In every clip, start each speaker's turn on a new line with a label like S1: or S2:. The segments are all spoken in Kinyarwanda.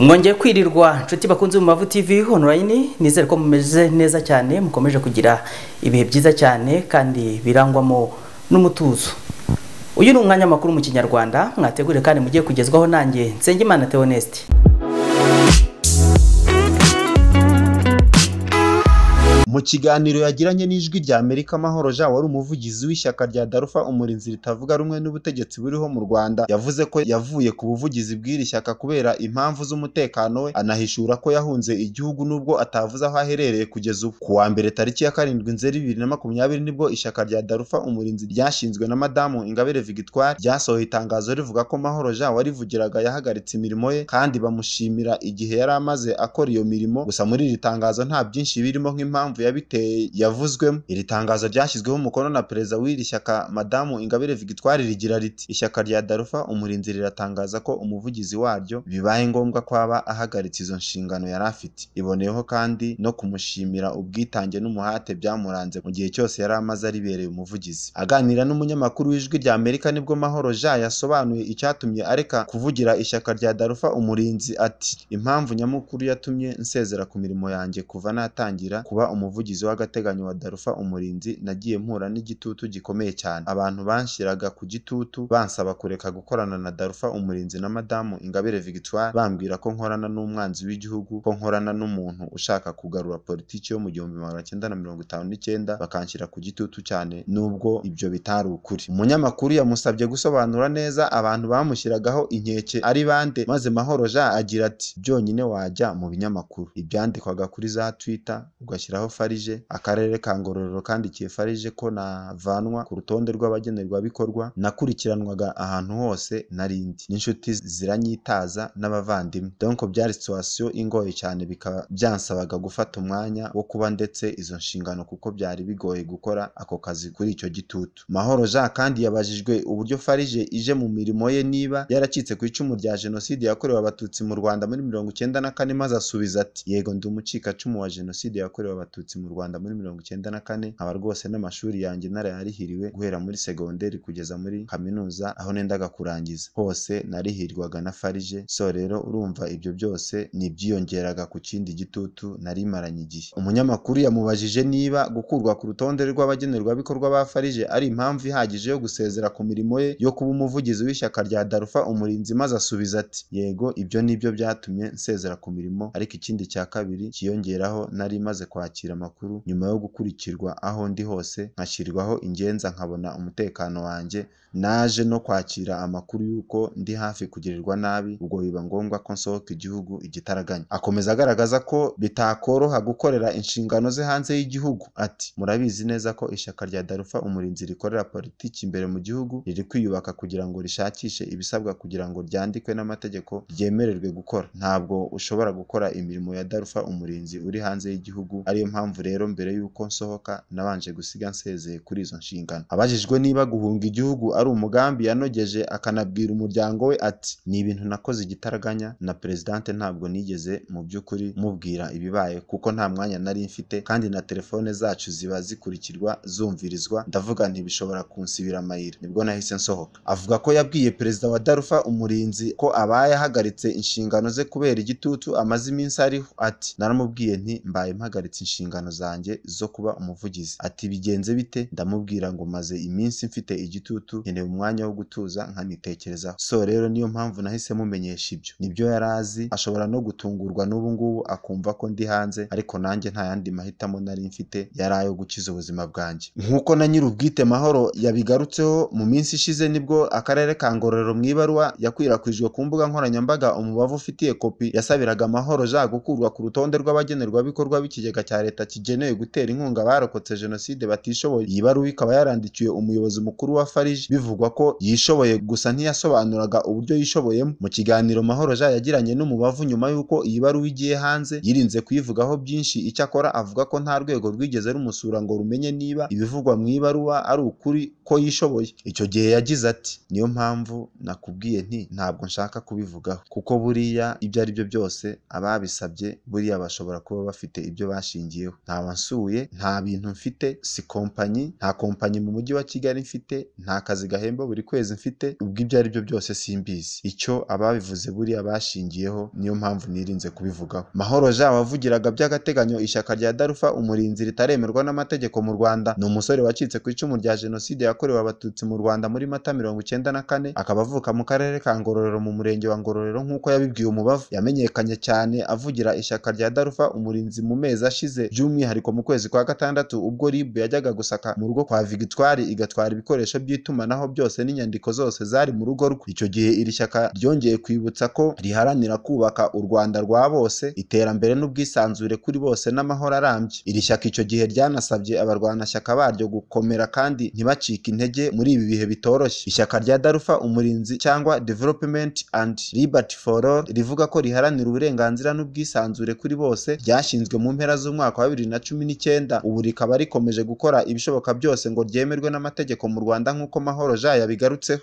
S1: mwongeye kwirirwa inshuti bakunze mu mavu tv online nizere ko mumeze neza cyane mukomeje kugira ibihe byiza cyane kandi birangwamo n'umutuzo uyu ni umwanya makuru mu kinyarwanda mwategure kandi mugiye kugezwaho nanjye nsengimana theoneste
S2: kiganiro yagiranye n'Ijwi ry'Amerika, Mahoro Jean wari umuvugizi w'ishyaka rya Darpfa Umurinzi ritavuga rumwe n'ubutegetsi buriho mu Rwanda, yavuze ko yavuye ku buvugizi bw'iri shyaka kubera impamvu z'umutekano we, anahishura ko yahunze igihugu nubwo atavuze aho aherereye kugeza ubu. Ku wa mbere tariki ya karindwi Nzeri bibiri na makumyabiri nibwo ishyaka rya Darufa Umurinzi ryashinzwe na Madamu Ingabire Victoire ryasohoye itangazo rivuga ko Mahoro Jean warivugiraga yahagaritse imirimo ye kandi bamushimira igihe yari amaze akora iyo mirimo, gusa muri iri tangazo nta byinshi birimo nk'impamvu ya yabiteye yavuzwemo iri tangazo ryashyizweho umukono na perezida w'iri shyaka madamu ingabire victoire rigira riti ishyaka rya darufa umurinzi riratangaza ko umuvugizi waryo bibaye ngombwa ko aba ahagaritse izo nshingano yari afite iboneyeho kandi no kumushimira ubwitange n'umuhate byamuranze mu gihe cyose yari amaze aribereye umuvugizi aganira n'umunyamakuru w'ijwi rya amerika nibwo mahoro jean yasobanuye icyatumye areka kuvugira ishyaka rya darufa umurinzi ati impamvu nyamukuru yatumye nsezera ku mirimo yanjye kuva natangira kuba umuvugizi umuvugizi w'agateganyo wa Darufa Umurinzi, nagiye mpura n'igitutu gikomeye cyane. Abantu banshyiraga ku gitutu bansaba kureka gukorana na darufa Umurinzi na Madamu Ingabire Victoire, bambwira ko nkorana n'umwanzi w'igihugu, ko nkorana n'umuntu ushaka kugarura politiki yo mu gihumbi magana cyenda na mirongo itanu n'icyenda, bakanshyira ku gitutu cyane nubwo ibyo bitari ukuri. Umunyamakuru yamusabye gusobanura neza abantu bamushyiragaho inkeke ari bande, maze Mahoro Jean agira ati byonyine wajya mu binyamakuru, ibyandikwaga kuri za Twitter ugashyiraho farg akarere ka ngororero kandikiye farg ko navanwa ku rutonde rw'abagenerwabikorwa nakurikiranwaga ahantu hose narindi n'inshuti ziranyitaza n'abavandimwe donko byari situation ingoye cyane bikaba byansabaga gufata umwanya wo kuba ndetse izo nshingano kuko byari bigoye gukora ako kazi kuri icyo gitutu mahoro jean kandi yabajijwe uburyo farg ije mu mirimo ye niba yaracitse ku icumu rya jenoside yakorewe abatutsi mu rwanda muri mirongo icyenda na kane maze asubiza ati yego ndi umucikacumu wa jenoside yakorewe abatutsi abatutsi mu Rwanda muri mirongo icyenda na kane nkaba rwose n'amashuri yanjye narayarihiriwe guhera muri segonderi kugeza muri kaminuza aho nendaga kurangiza hose narihirwaga na farije so rero urumva ibyo byose ni ibyiyongeraga ku kindi gitutu nari maranye igihe umunyamakuru yamubajije niba gukurwa ku rutonde rw'abagenerwabikorwa ba farije ari impamvu ihagije yo gusezera ku mirimo ye yo kuba umuvugizi w'ishyaka rya darufa umurinzi maze asubiza ati yego ibyo nibyo byatumye nsezera ku mirimo ariko ikindi cya kabiri kiyongeraho nari maze kwakira makuru nyuma yo gukurikirwa aho ndi hose nkashyirwaho ingenza nkabona umutekano wanjye naje no kwakira amakuru y'uko ndi hafi kugirirwa nabi ubwo biba ngombwa ko nsohoka igihugu igitaraganya akomeza agaragaza ko bitakoroha gukorera inshingano ze hanze y'igihugu ati murabizi neza ko ishyaka rya Dalufa umurinzi rikorera politiki imbere mu gihugu riri kwiyubaka kugira ngo rishakishe ibisabwa kugira ngo ryandikwe n'amategeko ryemererwe gukora ntabwo ushobora gukora imirimo ya Dalufa umurinzi uri hanze y'igihugu ariyo mpamvu mpamvu rero mbere y'uko nsohoka nabanje gusiga nsezeye kuri izo nshingano abajijwe niba guhunga igihugu ari umugambi yanogeje akanabwira umuryango we ati ni ibintu nakoze igitaraganya na peresidante ntabwo nigeze mu by'ukuri mubwira ibibaye kuko nta mwanya nari mfite kandi na telefone zacu ziba zikurikirwa zumvirizwa ndavuga ntibishobora kunsibira amayira nibwo nahise nsohoka avuga ko yabwiye perezida wa darufa umurinzi ko abaye ahagaritse inshingano ze kubera igitutu amaze iminsi ariho ati naramubwiye nti mbaye mpagaritse inshingano inshingano zanjye zo kuba umuvugizi ati bigenze bite ndamubwira ngo maze iminsi mfite igitutu nkeneye umwanya wo gutuza nkanitekerezaho so rero niyo mpamvu nahise mumenyesha ibyo nibyo yari azi ashobora no gutungurwa n'ubu ngubu akumva ko ndi hanze ariko nanjye nta yandi mahitamo nari mfite yari ayo gukiza ubuzima bwanjye nk'uko na nyir'ubwite mahoro yabigarutseho mu minsi ishize nibwo akarere ka ngororero mu ibaruwa yakwirakwijwe ku mbuga nkoranyambaga umubavu ufitiye kopi yasabiraga amahoro ja gukurwa ku rutonde rw'abagenerwabikorwa b'ikigega cya leta kigenewe gutera inkunga abarokotse Jenoside batishoboye iyi baruwa ikaba yarandikiwe umuyobozi mukuru wa Farg bivugwa ko yishoboye gusa ntiyasobanuraga uburyo yishoboyemo mu kiganiro Mahoro Ja yagiranye n'umubavu nyuma y'uko iyi baruwa igiye hanze yirinze kuyivugaho byinshi icyakora avuga ko nta rwego rwigeze rumusura ngo rumenye niba ibivugwa mu ibaruwa ari ukuri ko yishoboye icyo gihe yagize ati niyo mpamvu nakubwiye nti ntabwo nshaka kubivugaho kuko buriya ibyo ari byo byose ababisabye buriya bashobora kuba bafite ibyo bashingiyeho nta wasuye nta bintu mfite si kompanyi nta kompanyi mu mujyi wa Kigali mfite nta kazi gahemba buri kwezi mfite ubwo ibyo ari byo byose simbizi icyo ababivuze buriya bashingiyeho niyo mpamvu nirinze kubivugaho Mahoro Jean wavugiraga by'agateganyo ishyaka rya Darufa umurinzi ritaremerwa n'amategeko mu Rwanda ni umusore wacitse ku icumu rya Jenoside yakorewe abatutsi mu Rwanda muri Mata mirongo icyenda na kane akaba avuka mu karere ka Ngororero mu murenge wa Ngororero nk'uko yabibwiye Umubavu yamenyekanye cyane avugira ishyaka rya Darufa umurinzi mu mezi ashize by'umwihariko mu kwezi kwa gatandatu ubwo RIB yajyaga gusaka mu rugo kwa Victoire igatwara ibikoresho by'itumanaho byose n'inyandiko zose zari mu rugo rwe icyo gihe iri shyaka ryongeye kwibutsa ko riharanira kubaka u Rwanda rwa bose iterambere n'ubwisanzure kuri bose n'amahoro arambye iri shyaka icyo gihe ryanasabye abarwanashyaka baryo gukomera kandi ntibacike intege muri ibi bihe bitoroshye ishyaka rya Darufa umurinzi cyangwa Development and Liberty for rivuga ko riharanira uburenganzira n'ubwisanzure kuri bose ryashinzwe mu mpera z'umwaka wa bibiri na cumi n'icyenda ubu rikaba rikomeje gukora ibishoboka byose ngo ryemerwe n'amategeko mu Rwanda nk'uko Mahoro jaya yabigarutseho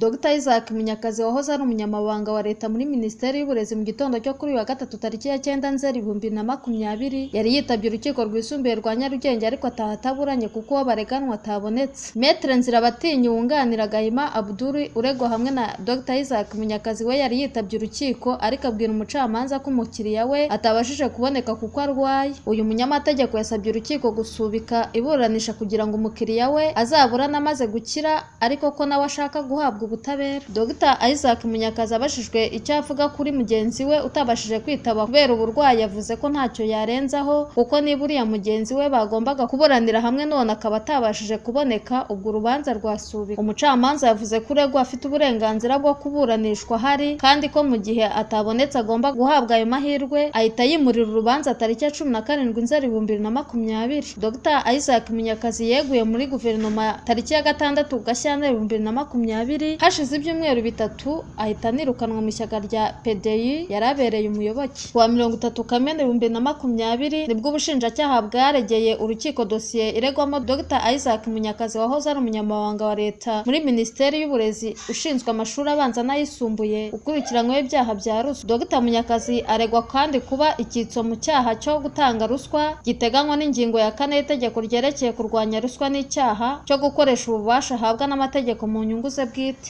S1: Dr Isaac Munyakazi wahoze ari umunyamabanga wa leta muri Minisiteri y'Uburezi mu gitondo cyo kuri uyu wa gatatu tariki ya cyenda Nzeri ibihumbi na makumyabiri yari yitabye urukiko rwisumbuye rwa Nyarugenge ariko ataha ataburanye kuko uwo bareganwa atabonetse Metre Nzirabatinyi wunganira Gahima Abdul uregwa hamwe na Dr Isaac Munyakazi we yari yitabye urukiko ariko abwira umucamanza ko umukiriya we atabashije kuboneka kuko arwaye uyu munyamategeko yasabye urukiko gusubika iburanisha kugira ngo umukiriya we azaburane amaze gukira ariko ko nawe ashaka guhabwa ubutabera Dr Isaac Munyakazi abajijwe icyo avuga kuri mugenzi we utabashije kwitaba kubera uburwayi yavuze ko ntacyo yarenzaho kuko niba uriya mugenzi we bagombaga kuburanira hamwe none akaba atabashije kuboneka ubwo urubanza rwasubikwa umucamanza yavuze ko uregwa afite uburenganzira bwo kuburanishwa hari kandi ko mu gihe atabonetse agomba guhabwa ayo mahirwe ahita yimurira urubanza tariki ya cumi na karindwi nzeri ibihumbi bibiri na makumyabiri Dr Isaac Munyakazi yeguye muri guverinoma tariki ya gatandatu Gashyantare ibihumbi bibiri na makumyabiri hashize ibyumweru bitatu ahita anirukanwa mu ishyaka rya pedeyi yari abereye umuyoboke kuwa mirongo itatu kamena ibihumbi na makumyabiri nibwo ubushinjacyaha bwaregeye urukiko dosiye iregwamo dr isaac munyakazi wahoze ari umunyamabanga wa leta muri minisiteri y'uburezi ushinzwe amashuri abanza n'ayisumbuye ukurikiranyweho ibyaha bya ruswa dr munyakazi aregwa kandi kuba icyitso mu cyaha cyo gutanga ruswa giteganywa n'ingingo ya kane y'itegeko ryerekeye kurwanya ruswa n'icyaha cyo gukoresha ububasha ahabwa n'amategeko mu nyungu ze bwite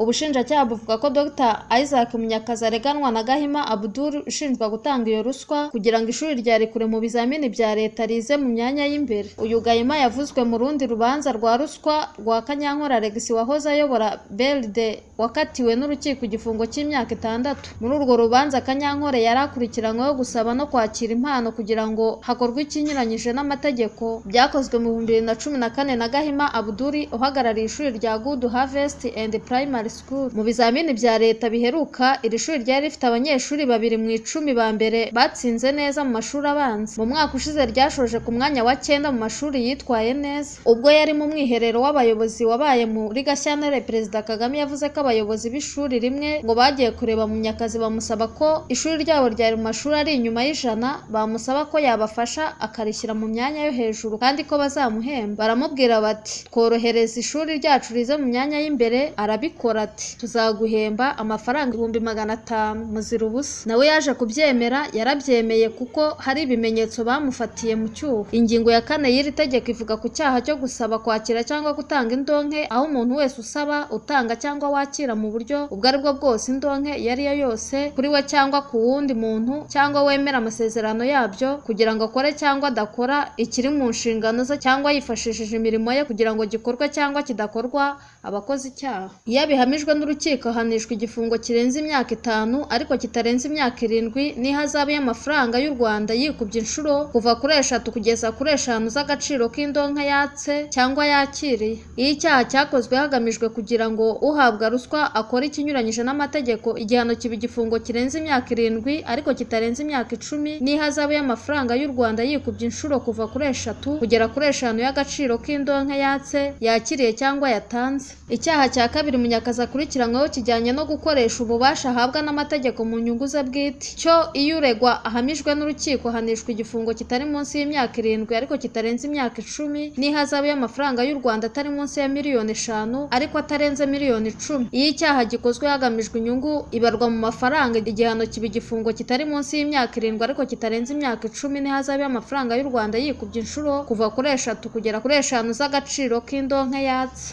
S1: ubushinjacyaha buvuga ko dr isaac munyakazi areganwa na gahima abdul ushinjwa gutanga iyo ruswa kugira ngo ishuri rya rekure mu bizamini bya leta rize mu myanya y'imbere uyu gahima yavuzwe mu rundi rubanza rwa ruswa rwa kanyankora alex wahoze ayobora berde wakatiwe n'urukiko igifungo cy'imyaka itandatu muri urwo rubanza kanyankore yari akurikiranyweho gusaba no kwakira impano kugira ngo hakorwe ikinyuranyije n'amategeko byakozwe mu bihumbi bibiri na cumi na kane na gahima abdul uhagarariye ishuri rya good harvest and primary Primary School mu bizamini bya leta biheruka iri shuri ryari rifite abanyeshuri babiri mu icumi ba mbere batsinze neza mu mashuri abanza mu mwaka ushize ryashoje ku mwanya wa cyenda mu mashuri yitwaye neza ubwo yari mu mwiherero w'abayobozi wabaye muri Gashyantare Perezida Kagame yavuze ko abayobozi b'ishuri rimwe ngo bagiye kureba Munyakazi bamusaba ko ishuri ryabo ryari mu mashuri ari inyuma y'ijana bamusaba ko yabafasha akarishyira mu myanya yo hejuru kandi ko bazamuhemba baramubwira bati tworohereza ishuri ryacu rize mu myanya y'imbere arabikora arakora ati tuzaguhemba amafaranga ibihumbi magana atanu muzira ubusa nawe yaje kubyemera yarabyemeye kuko hari ibimenyetso bamufatiye mu cyuho ingingo ya kane y'iri tegeko ivuga ku cyaha cyo gusaba kwakira cyangwa gutanga indonke aho umuntu wese usaba utanga cyangwa wakira mu buryo ubwo ari bwo bwose indonke iyo ari yo yose kuri we cyangwa ku wundi muntu cyangwa wemera amasezerano yabyo kugira ngo akore cyangwa adakora ikiri mu nshingano ze cyangwa yifashishije imirimo ye kugira ngo gikorwe cyangwa kidakorwa abakoze icyaha iyo gihamijwe n'urukiko ahanishwa igifungo kirenze imyaka itanu ariko kitarenze imyaka irindwi n'ihazabu y'amafaranga y'u Rwanda yikubye inshuro kuva kuri eshatu kugeza kuri eshanu z'agaciro k'indonka yatse cyangwa yakiriye. Iyo icyaha cyakozwe hagamijwe kugira ngo uhabwa ruswa akore ikinyuranyije n'amategeko igihano kiba igifungo kirenze imyaka irindwi ariko kitarenze imyaka icumi n'ihazabu y'amafaranga y'u Rwanda yikubye inshuro kuva kuri eshatu kugera kuri eshanu y'agaciro k'indonka yatse yakiriye cyangwa yatanze. Icyaha cya kabiri Munyakazi akazi akurikiranyweho kijyanye no gukoresha ububasha ahabwa n'amategeko mu nyungu ze bwite cyo iyo uregwa ahamijwe n'urukiko ahanishwa igifungo kitari munsi y'imyaka irindwi ariko kitarenze imyaka icumi n'ihazabu y'amafaranga y'u Rwanda atari munsi ya miliyoni eshanu ariko atarenze miliyoni icumi iyo icyaha gikozwe hagamijwe inyungu ibarwa mu mafaranga igihano kiba igifungo kitari munsi y'imyaka irindwi ariko kitarenze imyaka icumi n'ihazabu y'amafaranga y'u Rwanda yikubye inshuro kuva kuri eshatu kugera kuri eshanu z'agaciro k'indonke yatse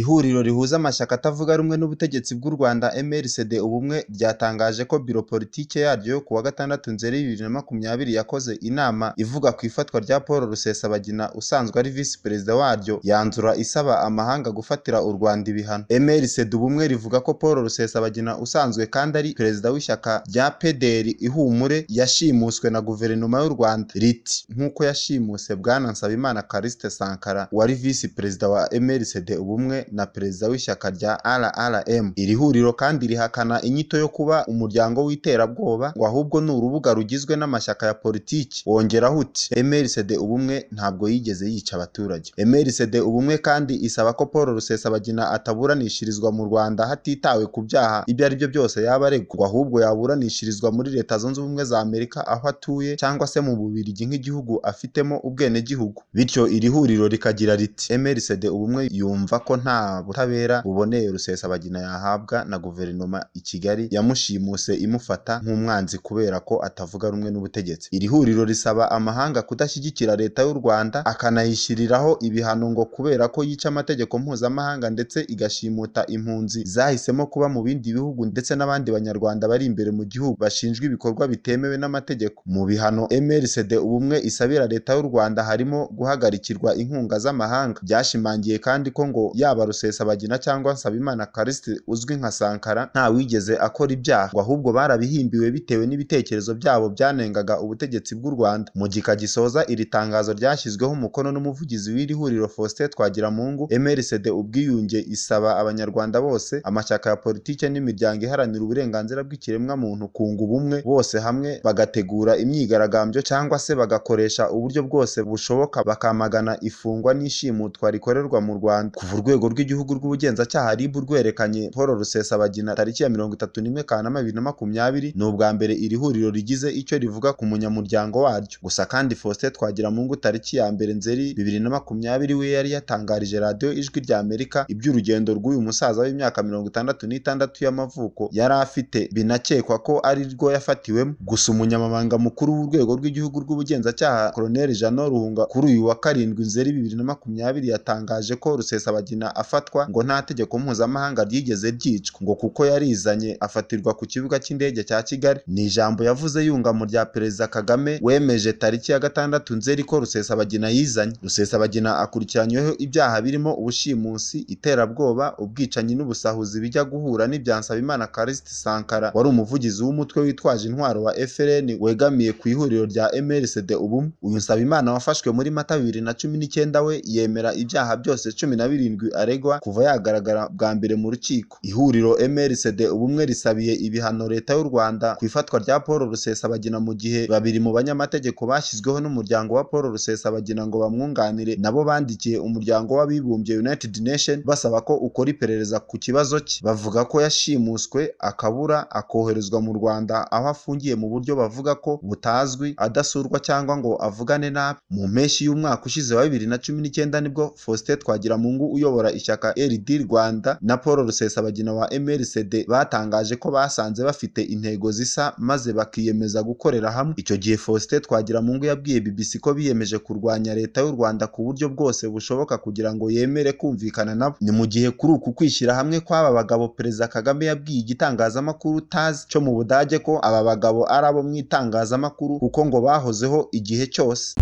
S2: Ihuriro rihuza amashyaka atavuga rumwe n'ubutegetsi bw'u Rwanda MRCD Ubumwe ryatangaje ko Biro Politiki yaryo yo kuwa Gatandatu Nzeri bibiri na makumyabiri yakoze inama ivuga ku ifatwa rya Paul Rusesabagina usanzwe ari Visi Perezida waryo yanzura isaba amahanga gufatira u Rwanda ibihano. MRCD Ubumwe rivuga ko Paul Rusesabagina usanzwe kandi ari Perezida w'ishyaka rya PDR Ihumure yashimuswe na Guverinoma y'u Rwanda riti “Nk'uko yashimuse Bwana Nsabimana Kariste Sankara wari Visi Perezida wa MRCD Ubumwe na perezida w'ishyaka rya RRM iri huriro kandi rihakana inyito yo kuba umuryango w'iterabwoba ngo ahubwo ni urubuga rugizwe n'amashyaka ya politiki wongeraho uti MLCD ubumwe ntabwo yigeze yica abaturage MLCD ubumwe kandi isaba ko Paul Rusesabagina ataburanishirizwa mu Rwanda hatitawe ku byaha ibyo ari byo byose yaba aregwa ahubwo yaburanishirizwa muri leta zunze ubumwe za Amerika aho atuye cyangwa se mu Bubiligi nk'igihugu afitemo ubwenegihugu bityo iri huriro rikagira riti MLCD ubumwe yumva ko nta nta butabera buboneye Rusesabagina yahabwa na Guverinoma i Kigali yamushimuse imufata nk'umwanzi kubera ko atavuga rumwe n'ubutegetsi iri huriro risaba amahanga kudashyigikira Leta y'u Rwanda akanayishyiriraho ibihano ngo kubera ko yica amategeko mpuzamahanga ndetse igashimuta impunzi zahisemo kuba mu bindi bihugu ndetse n'abandi banyarwanda bari imbere mu gihugu bashinjwa ibikorwa bitemewe n'amategeko mu bihano MRCD ubumwe isabira Leta y'u Rwanda harimo guhagarikirwa inkunga z'amahanga byashimangiye kandi ko ngo yaba Rusesa bagina cyangwa Nsabimana Callixte uzwi nka Sankara nta wigeze akora ibyaha ngo ahubwo barabihimbiwe bitewe n'ibitekerezo byabo byanengaga ubutegetsi bw'u Rwanda. Mu gika gisoza iri tangazo ryashyizweho umukono n'umuvugizi w'iri huriro Faustin Twagiramungu, MRCD Ubwiyunge isaba abanyarwanda bose, amashyaka ya politiki n'imiryango iharanira uburenganzira bw'ikiremwamuntu kunga ubumwe, bose hamwe bagategura imyigaragambyo cyangwa se bagakoresha uburyo bwose bushoboka bakamagana ifungwa n'ishimutwa rikorerwa mu Rwanda. Kuva urwego rw'Igihugu rw'Ubugenzacyaha RIB rwerekanye Paul Rusesabagina tariki ya mirongo itatu n'imwe Kanama bibiri na makumyabiri ni ubwa mbere iri huriro rigize icyo rivuga ku munyamuryango waryo. Gusa kandi Faustin Twagiramungu tariki ya mbere Nzeri bibiri na makumyabiri we yari yatangarije Radiyo Ijwi ry'Amerika iby'urugendo rw'uyu musaza w'imyaka mirongo itandatu n'itandatu y'amavuko yari afite binakekwa ko ari rwo yafatiwemo. Gusa umunyamabanga mukuru w'urwego rw'Igihugu rw'Ubugenzacyaha Colonel Jeannot Ruhunga kuri uyu wa karindwi Nzeri bibiri na makumyabiri yatangaje ko Rusesabagina afatwa ngo nta tegeko mpuzamahanga ryigeze ryicwa ngo kuko yarizanye afatirwa ku kibuga cy'indege cya Kigali ni ijambo yavuze yungamo rya Perezida Kagame wemeje tariki ya gatandatu nzeri ko Rusesabagina yizanye Rusesabagina akurikiranyweho ibyaha birimo ubushimusi iterabwoba ubwicanyi n'ubusahuzi bijya guhura n'ibyansabimana Callixte Sankara wari umuvugizi w'umutwe witwaje intwaro wa FLN wegamiye ku ihuriro rya MRCD ubumwe uyu Nsabimana wafashwe muri Mata bibiri na cumi n'icyenda we yemera ibyaha byose cumi na birindwi ntarengwa kuva yagaragara bwa mbere mu rukiko ihuriro MRCD ubumwe risabiye ibihano leta y'u Rwanda ku ifatwa rya Paul Rusesabagina mu gihe babiri mu banyamategeko bashyizweho n'umuryango wa Paul Rusesabagina ngo bamwunganire nabo bandikiye umuryango w'abibumbye United Nation basaba ko ukora iperereza ku kibazo cye bavuga ko yashimuswe akabura akoherezwa mu Rwanda aho afungiye mu buryo bavuga ko butazwi adasurwa cyangwa ngo avugane nabi mu mpeshyi y'umwaka ushize wa bibiri na cumi n'icyenda nibwo Faustin Twagiramungu uyobora ishyaka RD Rwanda na Paul Rusesabagina wa MRCD batangaje ko basanze bafite intego zisa maze bakiyemeza gukorera hamwe icyo gihe Faustin Twagiramungu yabwiye BBC ko biyemeje kurwanya leta y'u Rwanda ku buryo bwose bushoboka kugira ngo yemere kumvikana nabo ni mu gihe kuri uku kwishyira hamwe kw'aba bagabo Perezida Kagame yabwiye igitangazamakuru tazi cyo mu Budage ko aba bagabo ari abo mu itangazamakuru kuko ngo bahozeho igihe cyose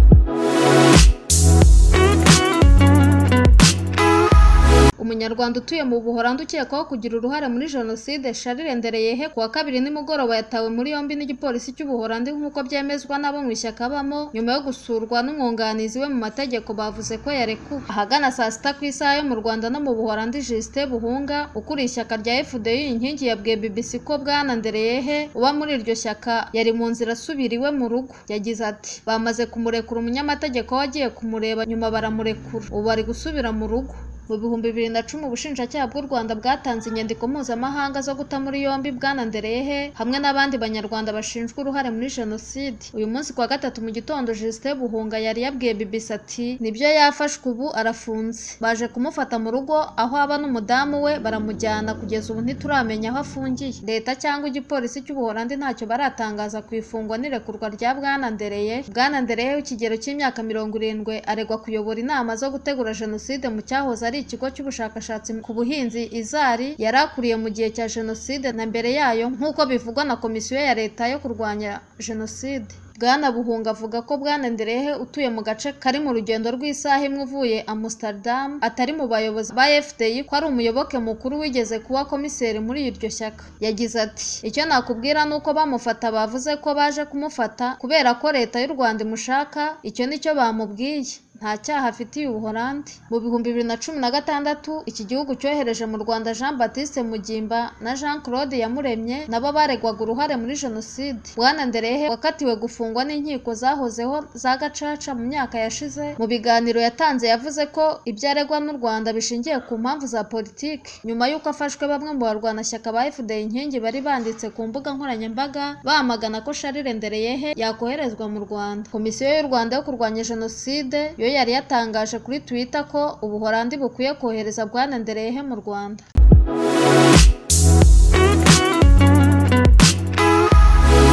S1: umunyarwanda utuye mu buhorandi ukekwaho kugira uruhare muri jenoside charles ndereyehe ku kabiri nimugoroba yatawe muri yombi n'igipolisi cy'ubuhorandi nk'uko byemezwa n'abo mu ishyaka abamo nyuma yo gusurwa n'umwunganizi we mu mategeko bavuze ko yarekuwe ahagana saa sita ku isaha yo mu rwanda no mu buhorandi justin buhunga ukuriye ishyaka rya fdi inkingi yabwiye bbc ko bwana ndereyehe uba muri iryo shyaka yari mu nzira asubira iwe mu rugo yagize ati bamaze kumurekura umunyamategeko wagiye kumureba nyuma baramurekura ubu ari gusubira mu rugo Mu bihumbi bibiri na cumi Ubushinjacyaha bw'u Rwanda bwatanze inyandiko mpuzamahanga zo guta muri yombi Bwana Ndereyehe hamwe n'abandi Banyarwanda bashinjwa uruhare muri Jenoside. Uyu munsi ku wa gatatu mu gitondo Justin Buhunga yari yabwiye BBC ati nibyo yafashwe ubu arafunze. Baje kumufata mu rugo aho aba n'umudamu we baramujyana kugeza ubu ntituramenya aho afungiye. Leta cyangwa igipolisi cy'Ubuholandi ntacyo baratangaza ku ifungwa n'irekurwa rya Bwana Ndereye. Bwana Ndereye w'ikigero cy'imyaka mirongo irindwi aregwa kuyobora inama zo gutegura Jenoside mu cyahoze ari muri ikigo cy'ubushakashatsi ku buhinzi izari yari mu gihe cya jenoside na mbere yayo nk'uko bivugwa na komisiyo ya leta yo kurwanya jenoside bwana buhunga avuga ko bwana nderehe utuye mu gace kari mu rugendo rw'isaha imwe uvuye amsterdam atari mu bayobozi ba fdi ko ari umuyoboke mukuru wigeze kuba komiseri muri iryo shyaka yagize ati icyo nakubwira ni uko bamufata bavuze ko baje kumufata kubera ko leta y'u rwanda imushaka icyo nicyo bamubwiye nta cyaha afitiye ubuholandi mu bihumbi bibiri na cumi na gatandatu iki gihugu cyohereje mu rwanda jean batiste mugimba na jean claude yamuremye nabo baregwaga uruhare muri jenoside bwana nderehe wakatiwe gufungwa n'inkiko zahozeho za gacaca mu myaka yashize mu biganiro yatanze yavuze ko ibyo aregwa n'u rwanda bishingiye ku mpamvu za politiki nyuma y'uko afashwe bamwe mu barwanashyaka ba fda inkingi bari banditse ku mbuga nkoranyambaga bamagana ko charire ndereyehe yakoherezwa mu rwanda komisiyo y'u rwanda yo kurwanya jenoside yo yari yatangaje kuri Twitter ko Ubuholandi bukwiye kohereza Bwana Ndereyehe mu Rwanda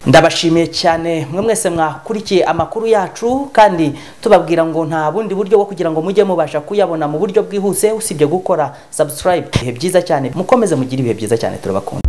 S1: ndabashimiye cyane mwe mwese mwakurikiye amakuru yacu kandi tubabwira ngo nta bundi buryo bwo kugira ngo mujye mubasha kuyabona mu buryo bwihuse usibye gukora subscribe ibihe byiza cyane mukomeze mugire ibihe byiza cyane turabakunda